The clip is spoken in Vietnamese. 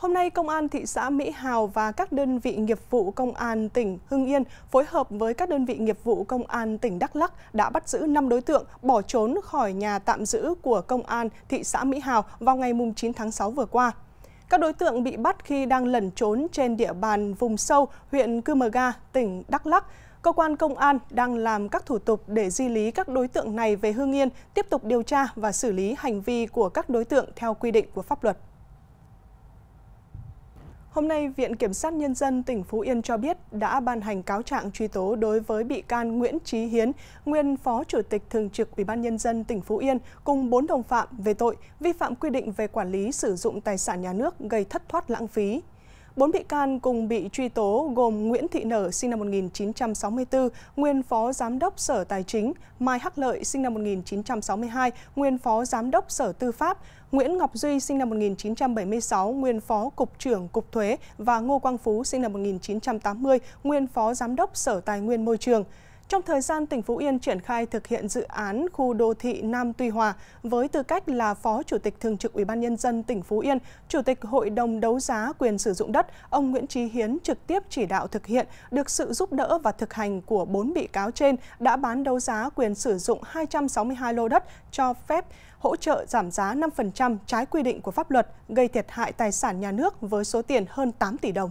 Hôm nay, Công an thị xã Mỹ Hào và các đơn vị nghiệp vụ Công an tỉnh Hưng Yên phối hợp với các đơn vị nghiệp vụ Công an tỉnh Đắk Lắc đã bắt giữ 5 đối tượng bỏ trốn khỏi nhà tạm giữ của Công an thị xã Mỹ Hào vào ngày 9 tháng 6 vừa qua. Các đối tượng bị bắt khi đang lẩn trốn trên địa bàn vùng sâu huyện Cư Mờ Ga, tỉnh Đắk Lắc. Cơ quan công an đang làm các thủ tục để di lý các đối tượng này về Hương Yên, tiếp tục điều tra và xử lý hành vi của các đối tượng theo quy định của pháp luật. Hôm nay, Viện Kiểm sát Nhân dân tỉnh Phú Yên cho biết đã ban hành cáo trạng truy tố đối với bị can Nguyễn Trí Hiến, nguyên Phó Chủ tịch Thường trực Ủy ban Nhân dân tỉnh Phú Yên cùng bốn đồng phạm về tội vi phạm quy định về quản lý sử dụng tài sản nhà nước gây thất thoát lãng phí. Bốn bị can cùng bị truy tố gồm Nguyễn Thị Nở sinh năm 1964, nguyên phó giám đốc Sở Tài chính, Mai Hắc Lợi sinh năm 1962, nguyên phó giám đốc Sở Tư pháp, Nguyễn Ngọc Duy sinh năm 1976, nguyên phó cục trưởng Cục Thuế và Ngô Quang Phú sinh năm 1980, nguyên phó giám đốc Sở Tài nguyên Môi trường. Trong thời gian tỉnh Phú Yên triển khai thực hiện dự án khu đô thị Nam Tuy Hòa với tư cách là Phó Chủ tịch Thường trực Ủy ban nhân dân tỉnh Phú Yên, Chủ tịch Hội đồng đấu giá quyền sử dụng đất, ông Nguyễn Trí Hiến trực tiếp chỉ đạo thực hiện được sự giúp đỡ và thực hành của 4 bị cáo trên đã bán đấu giá quyền sử dụng 262 lô đất cho phép hỗ trợ giảm giá 5% trái quy định của pháp luật gây thiệt hại tài sản nhà nước với số tiền hơn 8 tỷ đồng.